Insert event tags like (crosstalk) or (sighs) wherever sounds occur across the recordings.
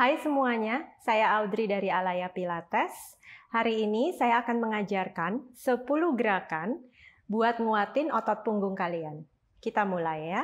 Hai semuanya, saya Audrey dari Alaya Pilates. Hari ini saya akan mengajarkan 10 gerakan buat nguatin otot punggung kalian. Kita mulai ya.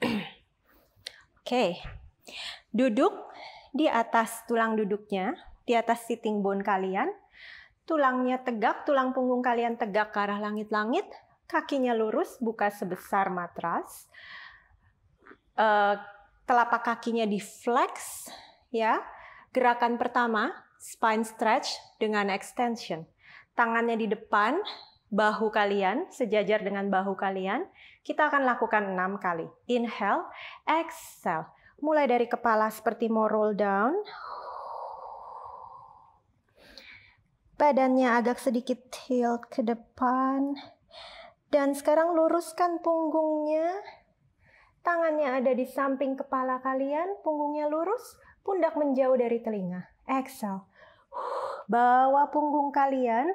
(clears throat) Oke, duduk di atas tulang duduknya, di atas sitting bone kalian. Tulangnya tegak, tulang punggung kalian tegak ke arah langit-langit. Kakinya lurus, buka sebesar matras. Eh, telapak kakinya di flex ya. Gerakan pertama spine stretch dengan extension. Tangannya di depan, bahu kalian sejajar dengan bahu kalian. Kita akan lakukan 6 kali. Inhale, exhale. Mulai dari kepala seperti mau roll down. Badannya agak sedikit tilt ke depan. Dan sekarang luruskan punggungnya tangannya ada di samping kepala kalian, punggungnya lurus, pundak menjauh dari telinga. Exhale. (sighs) Bawa punggung kalian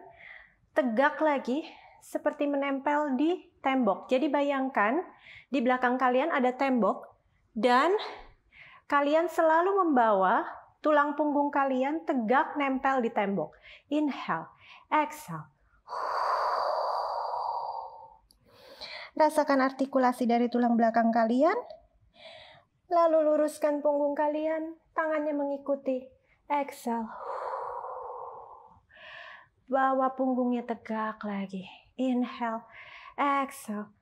tegak lagi seperti menempel di tembok. Jadi bayangkan di belakang kalian ada tembok dan kalian selalu membawa tulang punggung kalian tegak nempel di tembok. Inhale, exhale. (sighs) Rasakan artikulasi dari tulang belakang kalian. Lalu luruskan punggung kalian, tangannya mengikuti. Exhale. Bawa punggungnya tegak lagi. Inhale. Exhale.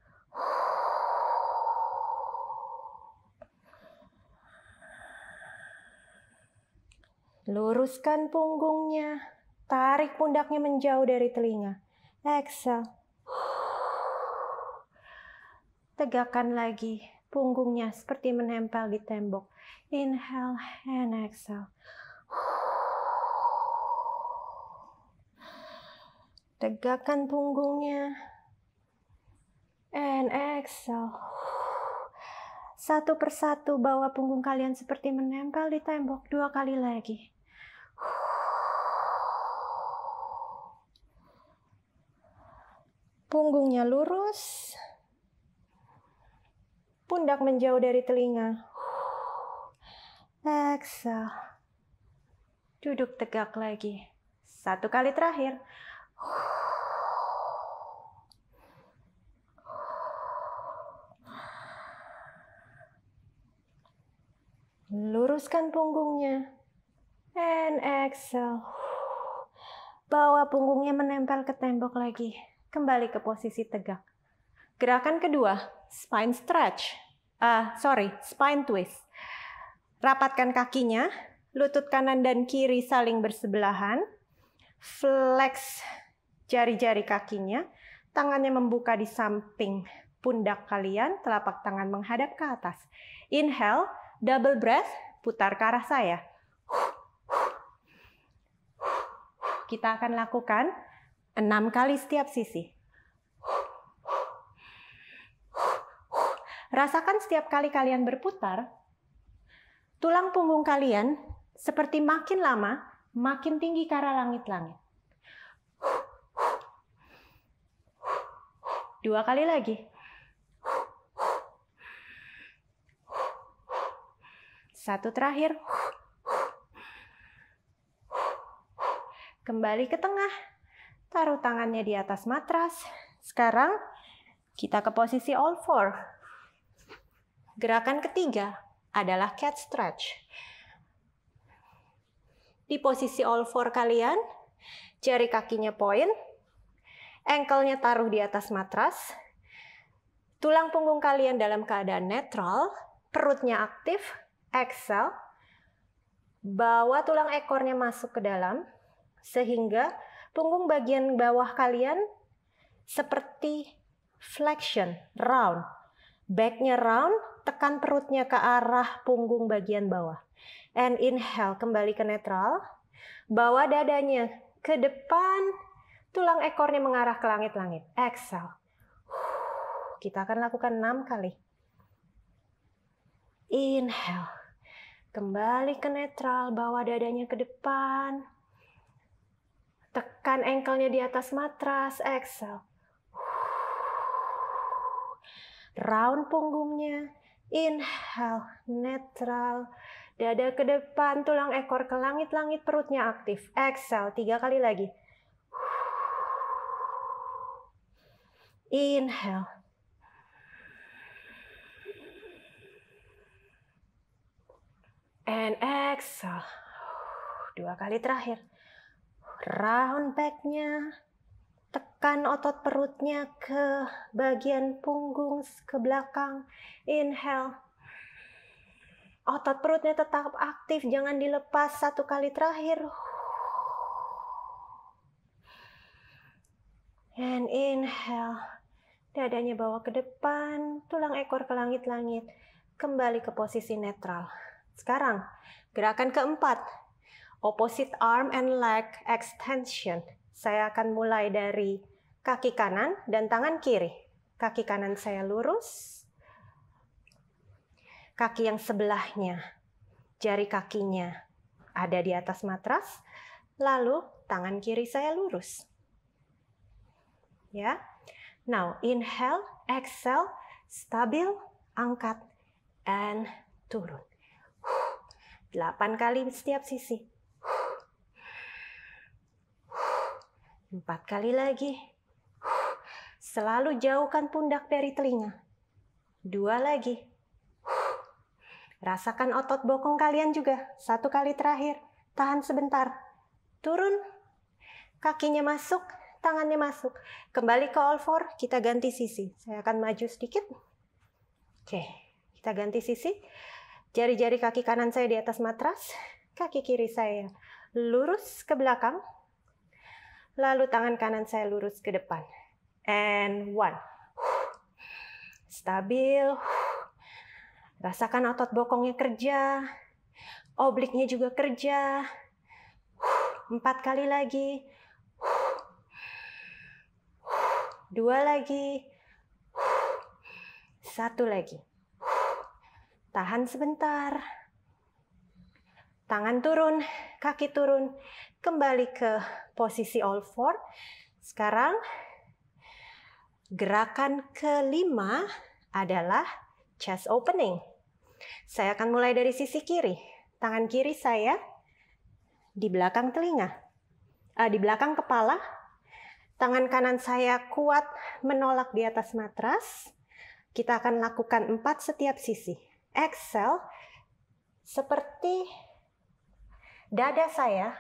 Luruskan punggungnya. Tarik pundaknya menjauh dari telinga. Exhale. Tegakkan lagi punggungnya seperti menempel di tembok. Inhale and exhale. Tegakkan punggungnya. And exhale. Satu persatu bawa punggung kalian seperti menempel di tembok dua kali lagi. Punggungnya lurus pundak menjauh dari telinga. Exhale. Duduk tegak lagi. Satu kali terakhir. Luruskan punggungnya. And exhale. Bawa punggungnya menempel ke tembok lagi. Kembali ke posisi tegak. Gerakan kedua, spine stretch uh, sorry, spine twist. Rapatkan kakinya, lutut kanan dan kiri saling bersebelahan, flex jari-jari kakinya, tangannya membuka di samping pundak kalian, telapak tangan menghadap ke atas. Inhale, double breath, putar ke arah saya. Kita akan lakukan enam kali setiap sisi. Rasakan setiap kali kalian berputar, tulang punggung kalian seperti makin lama makin tinggi ke arah langit-langit. Dua kali lagi. Satu terakhir. Kembali ke tengah. Taruh tangannya di atas matras. Sekarang kita ke posisi all four. Gerakan ketiga adalah cat stretch. Di posisi all four kalian, jari kakinya point, ankle-nya taruh di atas matras, tulang punggung kalian dalam keadaan netral, perutnya aktif, exhale, bawa tulang ekornya masuk ke dalam, sehingga punggung bagian bawah kalian seperti flexion, round, Backnya round, tekan perutnya ke arah punggung bagian bawah. And inhale, kembali ke netral. Bawa dadanya ke depan, tulang ekornya mengarah ke langit-langit. Exhale. Kita akan lakukan 6 kali. Inhale. Kembali ke netral, bawa dadanya ke depan. Tekan engkelnya di atas matras. Exhale round punggungnya, inhale, netral, dada ke depan, tulang ekor ke langit-langit, perutnya aktif. Exhale, tiga kali lagi. Inhale. And exhale. Dua kali terakhir. Round back-nya. Tekan otot perutnya ke bagian punggung ke belakang. Inhale. Otot perutnya tetap aktif, jangan dilepas satu kali terakhir. And inhale. Dadanya bawa ke depan, tulang ekor ke langit-langit. Kembali ke posisi netral. Sekarang, gerakan keempat. Opposite arm and leg extension saya akan mulai dari kaki kanan dan tangan kiri. Kaki kanan saya lurus, kaki yang sebelahnya, jari kakinya ada di atas matras, lalu tangan kiri saya lurus. Ya. Now, inhale, exhale, stabil, angkat, and turun. 8 kali setiap sisi. Empat kali lagi. selalu jauhkan pundak dari telinga. Dua lagi. rasakan otot bokong kalian juga. Satu kali terakhir. Tahan sebentar. Turun. Kakinya masuk, tangannya masuk. Kembali ke all four, kita ganti sisi. Saya akan maju sedikit. Oke, kita ganti sisi. Jari-jari kaki kanan saya di atas matras. Kaki kiri saya lurus ke belakang, Lalu tangan kanan saya lurus ke depan. And one. Stabil. Rasakan otot bokongnya kerja. Obliknya juga kerja. Empat kali lagi. Dua lagi. Satu lagi. Tahan sebentar tangan turun, kaki turun, kembali ke posisi all four. Sekarang gerakan kelima adalah chest opening. Saya akan mulai dari sisi kiri. Tangan kiri saya di belakang telinga, uh, di belakang kepala. Tangan kanan saya kuat menolak di atas matras. Kita akan lakukan empat setiap sisi. Excel seperti dada saya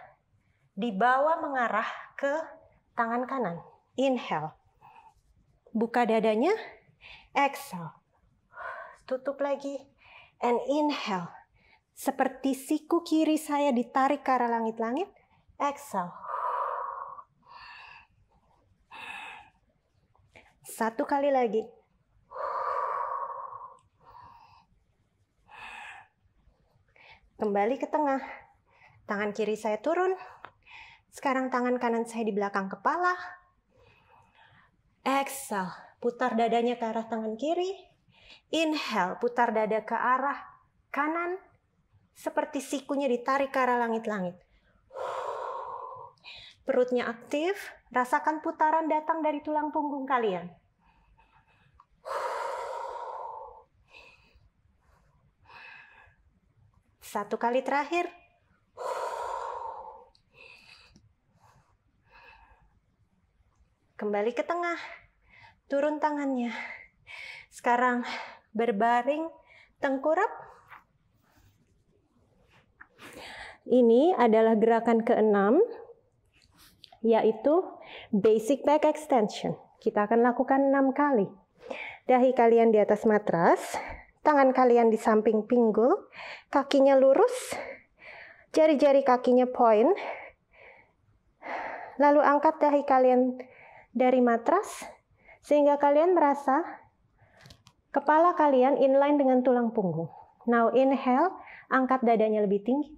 dibawa mengarah ke tangan kanan. Inhale. Buka dadanya. Exhale. Tutup lagi. And inhale. Seperti siku kiri saya ditarik ke arah langit-langit. Exhale. Satu kali lagi. Kembali ke tengah. Tangan kiri saya turun. Sekarang tangan kanan saya di belakang kepala. Exhale, putar dadanya ke arah tangan kiri. Inhale, putar dada ke arah kanan. Seperti sikunya ditarik ke arah langit-langit. Perutnya aktif, rasakan putaran datang dari tulang punggung kalian. Satu kali terakhir, Kembali ke tengah. Turun tangannya. Sekarang berbaring tengkurap. Ini adalah gerakan keenam, yaitu basic back extension. Kita akan lakukan enam kali. Dahi kalian di atas matras, tangan kalian di samping pinggul, kakinya lurus, jari-jari kakinya point, lalu angkat dahi kalian dari matras sehingga kalian merasa kepala kalian inline dengan tulang punggung. Now inhale, angkat dadanya lebih tinggi.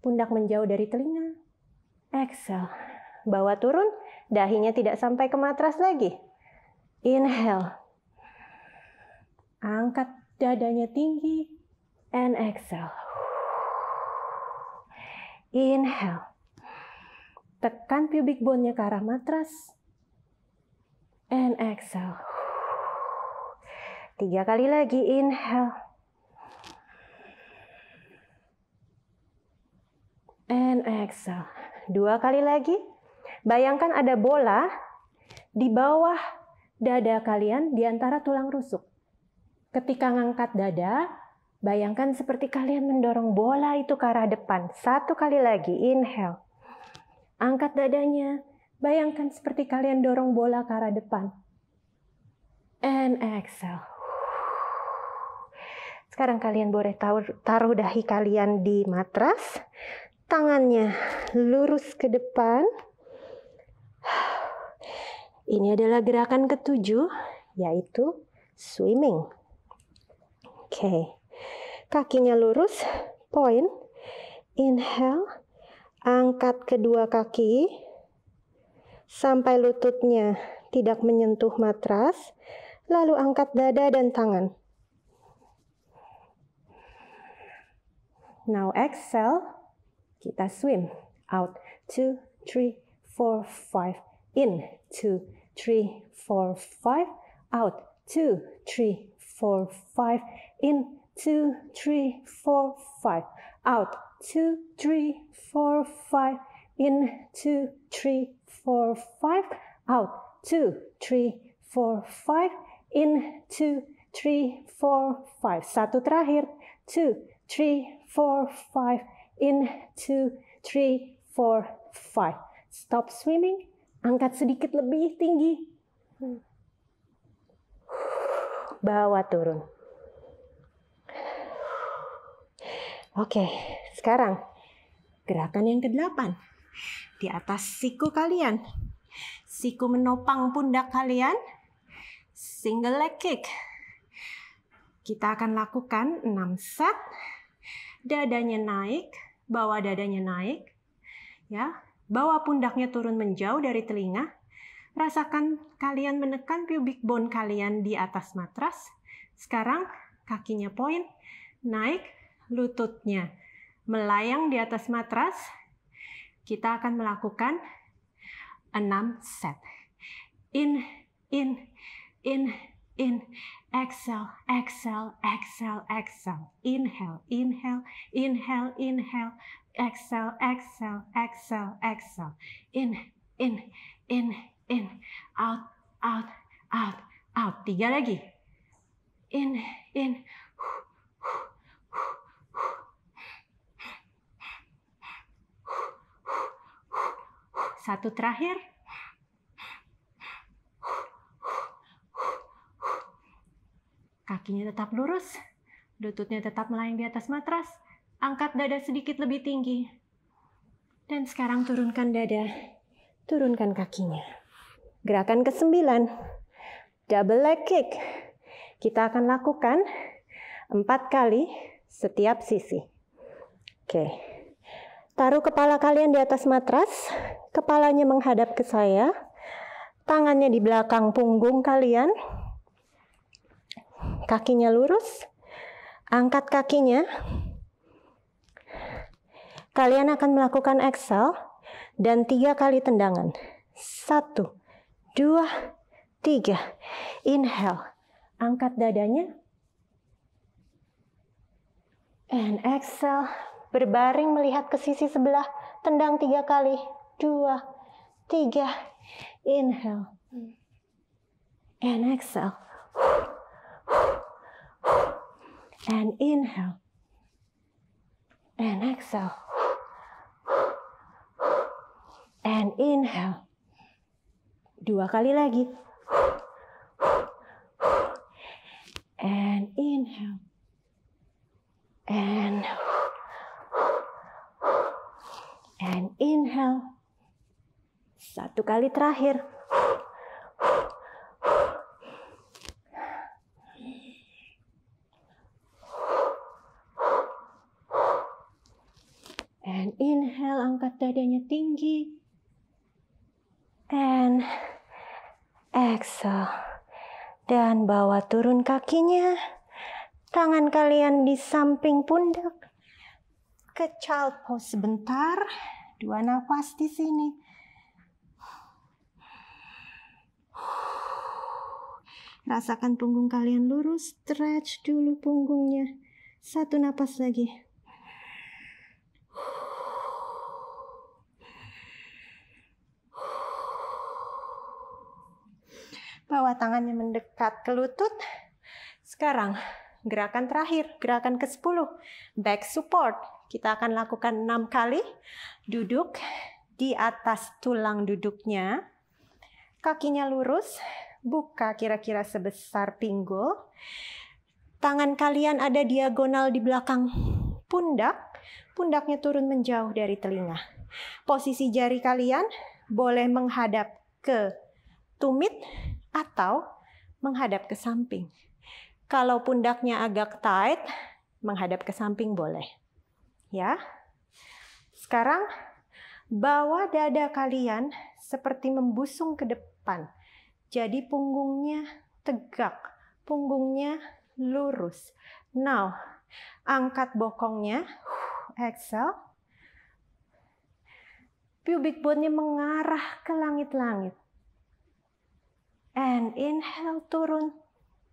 Pundak menjauh dari telinga. Exhale, bawa turun, dahinya tidak sampai ke matras lagi. Inhale. Angkat dadanya tinggi and exhale. Inhale Tekan pubic bone-nya ke arah matras. And exhale. Tiga kali lagi, inhale. And exhale. Dua kali lagi. Bayangkan ada bola di bawah dada kalian di antara tulang rusuk. Ketika ngangkat dada, Bayangkan seperti kalian mendorong bola itu ke arah depan. Satu kali lagi, inhale. Angkat dadanya. Bayangkan seperti kalian dorong bola ke arah depan. And exhale. Sekarang kalian boleh taruh dahi kalian di matras. Tangannya lurus ke depan. Ini adalah gerakan ketujuh, yaitu swimming. Oke, okay. kakinya lurus, point, inhale, Angkat kedua kaki sampai lututnya tidak menyentuh matras, lalu angkat dada dan tangan. Now exhale, kita swim. Out, 2, 3, 4, 5. In, 2, 3, 4, 5. Out, 2, 3, 4, 5. In, 2, 3, 4, 5 out two three four five in two three four five out two three four five in two three four five satu terakhir two three four five in two three four five stop swimming angkat sedikit lebih tinggi bawa turun Oke, sekarang gerakan yang ke-8. Di atas siku kalian. Siku menopang pundak kalian. Single leg kick. Kita akan lakukan 6 set. Dadanya naik, bawah dadanya naik. Ya, bawa pundaknya turun menjauh dari telinga. Rasakan kalian menekan pubic bone kalian di atas matras. Sekarang kakinya point, naik, lututnya. Melayang di atas matras, kita akan melakukan 6 set. In, in, in, in, exhale, exhale, exhale, exhale. Inhale, inhale, inhale, inhale, exhale, exhale, exhale, exhale. In, in, in, in, out, out, out, out. Tiga lagi. In, in, out Satu terakhir. Kakinya tetap lurus, lututnya tetap melayang di atas matras. Angkat dada sedikit lebih tinggi. Dan sekarang turunkan dada, turunkan kakinya. Gerakan ke-9. Double leg kick. Kita akan lakukan empat kali setiap sisi. Oke. Taruh kepala kalian di atas matras kepalanya menghadap ke saya, tangannya di belakang punggung kalian, kakinya lurus, angkat kakinya. Kalian akan melakukan exhale dan tiga kali tendangan. Satu, dua, tiga. Inhale, angkat dadanya. And exhale, berbaring melihat ke sisi sebelah, tendang tiga kali dua, tiga. Inhale. Hmm. And exhale. And inhale. And exhale. And inhale. Dua kali lagi. And inhale. And and inhale satu kali terakhir. And inhale, angkat dadanya tinggi. And exhale. Dan bawa turun kakinya. Tangan kalian di samping pundak. Ke child pose sebentar. Dua nafas di sini. Rasakan punggung kalian lurus, stretch dulu punggungnya. Satu napas lagi. Bawa tangannya mendekat ke lutut. Sekarang, gerakan terakhir, gerakan ke-10. Back support. Kita akan lakukan 6 kali. Duduk di atas tulang duduknya. Kakinya lurus, buka kira-kira sebesar pinggul. Tangan kalian ada diagonal di belakang pundak, pundaknya turun menjauh dari telinga. Posisi jari kalian boleh menghadap ke tumit atau menghadap ke samping. Kalau pundaknya agak tight, menghadap ke samping boleh. Ya. Sekarang bawa dada kalian seperti membusung ke depan jadi punggungnya tegak, punggungnya lurus. Now, angkat bokongnya, exhale. Pubic bone-nya mengarah ke langit-langit. And inhale, turun.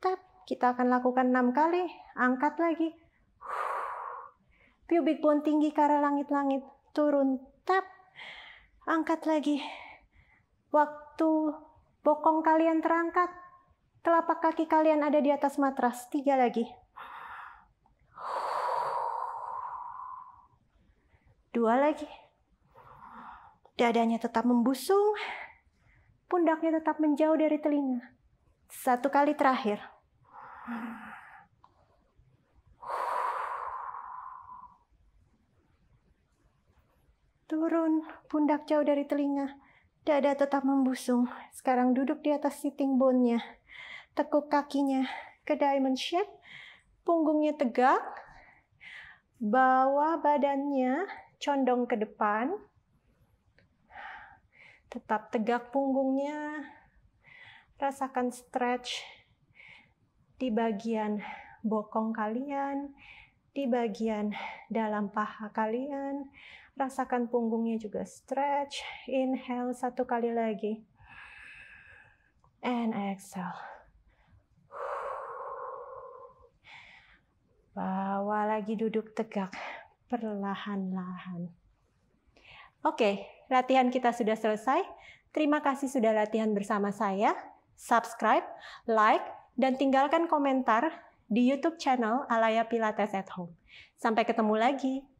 Tap, kita akan lakukan 6 kali. Angkat lagi. Pubic bone tinggi ke arah langit-langit. Turun, tap. Angkat lagi. Waktu Bokong kalian terangkat. Telapak kaki kalian ada di atas matras. Tiga lagi. Dua lagi. Dadanya tetap membusung. Pundaknya tetap menjauh dari telinga. Satu kali terakhir. Turun pundak jauh dari telinga. Dada tetap membusung. Sekarang duduk di atas sitting bone-nya. Tekuk kakinya ke diamond shape. Punggungnya tegak. Bawa badannya condong ke depan. Tetap tegak punggungnya. Rasakan stretch di bagian bokong kalian, di bagian dalam paha kalian, Rasakan punggungnya juga stretch. Inhale satu kali lagi. And exhale. Bawa lagi duduk tegak. Perlahan-lahan. Oke, latihan kita sudah selesai. Terima kasih sudah latihan bersama saya. Subscribe, like, dan tinggalkan komentar di YouTube channel Alaya Pilates at Home. Sampai ketemu lagi.